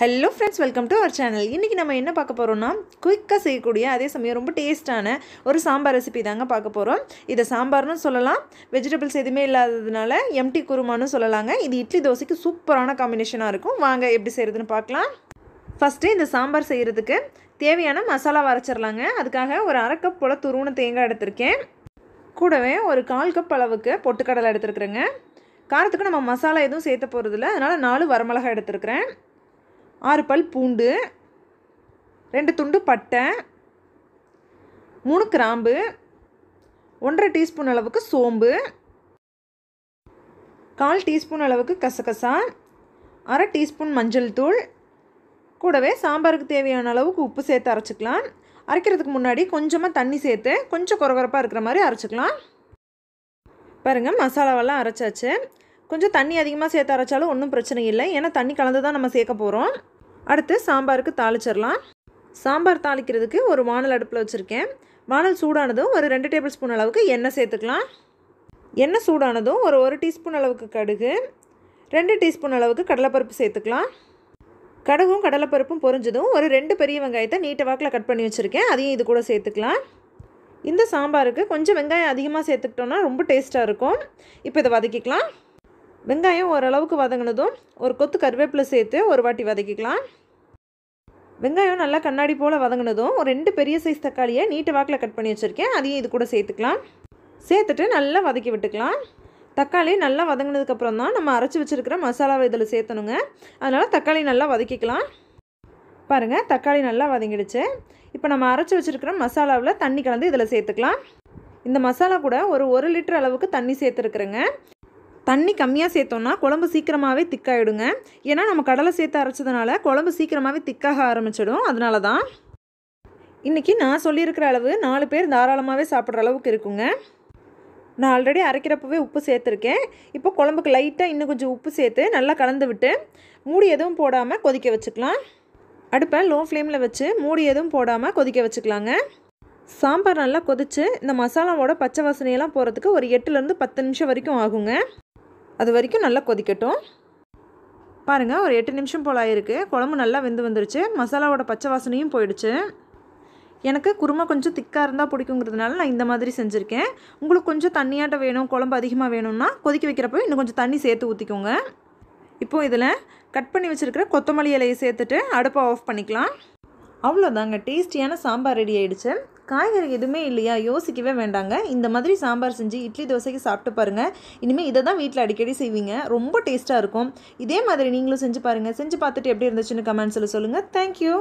hello friends welcome to our channel இன்றைக்கி நம்ம என்ன பார்க்க போகிறோம்னா குயிக்காக செய்யக்கூடிய அதே சமயம் ரொம்ப டேஸ்ட்டான ஒரு சாம்பார் ரெசிபி தாங்க பார்க்க போகிறோம் இதை சாம்பார்னு சொல்லலாம் வெஜிடபிள்ஸ் எதுவுமே இல்லாததுனால எம்டி குருமானு சொல்லலாங்க இது இட்லி தோசைக்கு சூப்பரான காம்பினேஷனாக இருக்கும் வாங்க எப்படி செய்கிறதுன்னு பார்க்கலாம் ஃபஸ்ட்டு இந்த சாம்பார் செய்கிறதுக்கு தேவையான மசாலா வரைச்சிடலாங்க அதுக்காக ஒரு அரை கப் போல் துருவன தேங்காய் எடுத்திருக்கேன் கூடவே ஒரு கால் கப் அளவுக்கு பொட்டுக்கடலை எடுத்துருக்குறேங்க காரத்துக்கு நம்ம மசாலா எதுவும் சேர்த்த போகிறதில்ல அதனால் நாலு வரமிளகாய் எடுத்துருக்குறேன் ஆறு பல் பூண்டு ரெண்டு துண்டு பட்டை மூணு கிராம்பு ஒன்றரை டீஸ்பூன் அளவுக்கு சோம்பு கால் டீஸ்பூன் அளவுக்கு கசகசா அரை டீஸ்பூன் மஞ்சள் தூள் கூடவே சாம்பாருக்கு தேவையான அளவுக்கு உப்பு சேர்த்து அரைச்சிக்கலாம் அரைக்கிறதுக்கு முன்னாடி கொஞ்சமாக தண்ணி சேர்த்து கொஞ்சம் குறகுறப்பாக இருக்கிற மாதிரி அரைச்சிக்கலாம் பாருங்கள் மசாலாவெல்லாம் அரைச்சாச்சு கொஞ்சம் தண்ணி அதிகமாக சேர்த்து அரைச்சாலும் ஒன்றும் பிரச்சனை இல்லை ஏன்னா தண்ணி கலந்து தான் நம்ம சேர்க்க போகிறோம் அடுத்து சாம்பாருக்கு தாளிச்சிடலாம் சாம்பார் தாளிக்கிறதுக்கு ஒரு வானல் அடுப்பில் வச்சுருக்கேன் வானல் சூடானதும் ஒரு ரெண்டு டேபிள் ஸ்பூன் அளவுக்கு எண்ணெய் சேர்த்துக்கலாம் எண்ணெய் சூடானதும் ஒரு ஒரு டீஸ்பூன் அளவுக்கு கடுகு ரெண்டு டீஸ்பூன் அளவுக்கு கடலைப்பருப்பு சேர்த்துக்கலாம் கடுகும் கடலைப்பருப்பும் பொறிஞ்சதும் ஒரு ரெண்டு பெரிய வெங்காயத்தை நீட்டை வாக்கில் கட் பண்ணி வச்சுருக்கேன் அதையும் இது கூட சேர்த்துக்கலாம் இந்த சாம்பாருக்கு கொஞ்சம் வெங்காயம் அதிகமாக சேர்த்துக்கிட்டோன்னா ரொம்ப டேஸ்ட்டாக இருக்கும் இப்போ இதை வதக்கிக்கலாம் வெங்காயம் ஓரளவுக்கு வதங்கினதும் ஒரு கொத்து கருவேப்பிலை சேர்த்து ஒரு வாட்டி வதக்கிக்கலாம் வெங்காயம் நல்லா கண்ணாடி போல் வதங்கினதும் ஒரு ரெண்டு பெரிய சைஸ் தக்காளியை நீட்டு வாக்கில் கட் பண்ணி வச்சுருக்கேன் அதையும் இது கூட சேர்த்துக்கலாம் சேர்த்துட்டு நல்லா வதக்கி விட்டுக்கலாம் தக்காளி நல்லா வதங்கினதுக்கப்புறம் தான் நம்ம அரைச்சி வச்சுருக்கிற மசாலாவை இதில் சேர்த்தணுங்க அதனால் தக்காளி நல்லா வதக்கிக்கலாம் பாருங்கள் தக்காளி நல்லா வதங்கிடுச்சு இப்போ நம்ம அரைச்சி வச்சுருக்கிற மசாலாவில் தண்ணி கலந்து இதில் சேர்த்துக்கலாம் இந்த மசாலா கூட ஒரு ஒரு லிட்டர் அளவுக்கு தண்ணி சேர்த்துருக்குறேங்க தண்ணி கம்மியாக சேர்த்தோம்னா குழம்பு சீக்கிரமாகவே திக்காயிடுங்க ஏன்னா நம்ம கடலை சேர்த்து அரைச்சதுனால குழம்பு சீக்கிரமாகவே திக்காக ஆரம்பிச்சிடும் அதனால தான் இன்றைக்கி நான் சொல்லியிருக்கிற அளவு நாலு பேர் தாராளமாகவே சாப்பிட்ற அளவுக்கு இருக்குங்க நான் ஆல்ரெடி அரைக்கிறப்பவே உப்பு சேர்த்துருக்கேன் இப்போ குழம்புக்கு லைட்டாக இன்னும் கொஞ்சம் உப்பு சேர்த்து நல்லா கலந்து விட்டு மூடி எதுவும் போடாமல் கொதிக்க வச்சுக்கலாம் அடுப்பை லோ ஃப்ளேமில் வச்சு மூடி எதுவும் போடாமல் கொதிக்க வச்சுக்கலாங்க சாம்பார் நல்லா கொதித்து இந்த மசாலாவோட பச்சை வாசனையெல்லாம் போகிறதுக்கு ஒரு எட்டுலேருந்து பத்து நிமிஷம் வரைக்கும் ஆகுங்க அது வரைக்கும் நல்லா கொதிக்கட்டும் பாருங்கள் ஒரு எட்டு நிமிஷம் போல் ஆயிருக்கு குழம்பு நல்லா வெந்து வந்துருச்சு மசாலாவோட பச்சை வாசனையும் போயிடுச்சு எனக்கு குருமா கொஞ்சம் திக்காக இருந்தால் பிடிக்குங்கிறதுனால நான் இந்த மாதிரி செஞ்சுருக்கேன் உங்களுக்கு கொஞ்சம் தண்ணியாட்ட வேணும் குழம்பு அதிகமாக வேணும்னா கொதிக்க வைக்கிறப்போ இன்னும் கொஞ்சம் தண்ணி சேர்த்து ஊற்றிக்கோங்க இப்போது இதில் கட் பண்ணி வச்சுருக்கிற கொத்தமல்லி இலையை சேர்த்துட்டு அடுப்பை ஆஃப் பண்ணிக்கலாம் அவ்வளோதாங்க டேஸ்டியான சாம்பார் ரெடி ஆகிடுச்சு காய்கறி எதுவுமே இல்லையா யோசிக்கவே வேண்டாங்க இந்த மாதிரி சாம்பார் செஞ்சு இட்லி தோசைக்கு சாப்பிட்டு பாருங்கள் இனிமேல் இதை தான் வீட்டில் அடிக்கடி செய்வீங்க ரொம்ப டேஸ்ட்டாக இருக்கும் இதே மாதிரி நீங்களும் செஞ்சு பாருங்கள் செஞ்சு பார்த்துட்டு எப்படி இருந்துச்சுன்னு கமெண்ட்ஸில் சொல்லுங்கள் தேங்க்யூ